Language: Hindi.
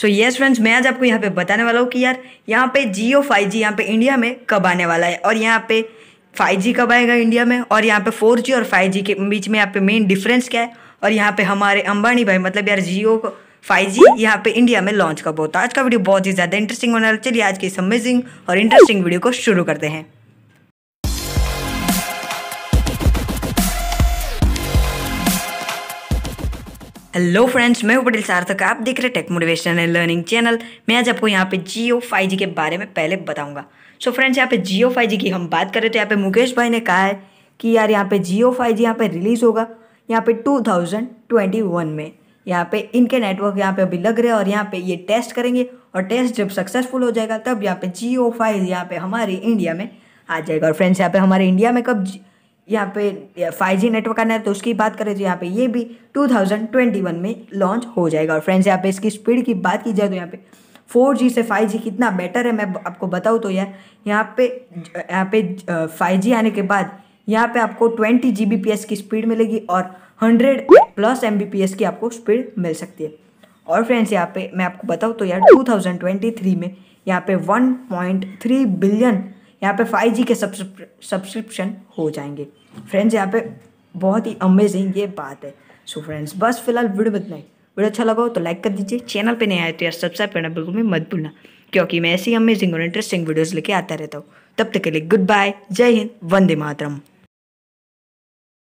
सो यस फ्रेंड्स मैं आज आपको यहाँ पे बताने वाला हूँ कि यार यहाँ पे जियो फाइव जी यहाँ पे इंडिया में कब आने वाला है और यहाँ पे फाइव जी कब आएगा इंडिया में और यहाँ पे फोर जी और फाइव जी के बीच में यहाँ पे मेन डिफरेंस क्या है और यहाँ पे हमारे अंबानी भाई मतलब यार जियो को फाइव जी यहाँ पे इंडिया में लॉन्च कब होता है आज का वीडियो बहुत ही ज़्यादा इंटरेस्टिंग होने वाला चलिए आज की इस अमेजिंग और इंटरेस्टिंग वीडियो को शुरू करते हैं हेलो फ्रेंड्स मैं हूं पटेल सार्थक आप देख रहे tech motivation and learning channel मैं आज आपको यहाँ पे जियो फाइव जी के बारे में पहले बताऊंगा सो फ्रेंड्स यहाँ पे जियो फाइव जी की हम बात करें तो यहाँ पे मुकेश भाई ने कहा है कि यार यहाँ पे जियो फाइव जी यहाँ पे रिलीज़ होगा यहाँ पे 2021 में यहाँ पे इनके नेटवर्क यहाँ पे अभी लग रहे हैं और यहाँ पे ये टेस्ट करेंगे और टेस्ट जब सक्सेसफुल हो जाएगा तब यहाँ पे जियो फाइव यहाँ पे हमारे इंडिया में आ जाएगा और फ्रेंड्स यहाँ पे हमारे इंडिया में कब यहाँ पे फाइव जी नेटवर्क आना है तो उसकी बात करें तो यहाँ पे ये भी 2021 में लॉन्च हो जाएगा और फ्रेंड्स यहाँ पे इसकी स्पीड की बात की जाए तो यहाँ पे 4G से 5G कितना बेटर है मैं आपको बताऊँ तो यार यहाँ पे यहाँ पे जी आने के बाद यहाँ पे आपको पी एस की स्पीड मिलेगी और हंड्रेड प्लस एस की आपको स्पीड मिल सकती है और फ्रेंड्स यहाँ पे मैं आपको बताऊँ तो यार थ्री में यहाँ पे 1.3 बिलियन यहाँ पे 5G के सब्सक्रिप्शन हो जाएंगे फ्रेंड्स यहाँ पे बहुत ही अमेजिंग ये बात है सो so फ्रेंड्स बस फिलहाल वीडियो में इतना ही वीडियो अच्छा लगा हो तो लाइक कर दीजिए चैनल पे नहीं आए तो यार सब्सक्राइब करना बिल्कुल भी मत भूलना क्योंकि मैं ऐसी अमेजिंग और इंटरेस्टिंग वीडियोस लेके आता रहता हूँ तब तक के लिए गुड बाय जय हिंद वंदे मातरम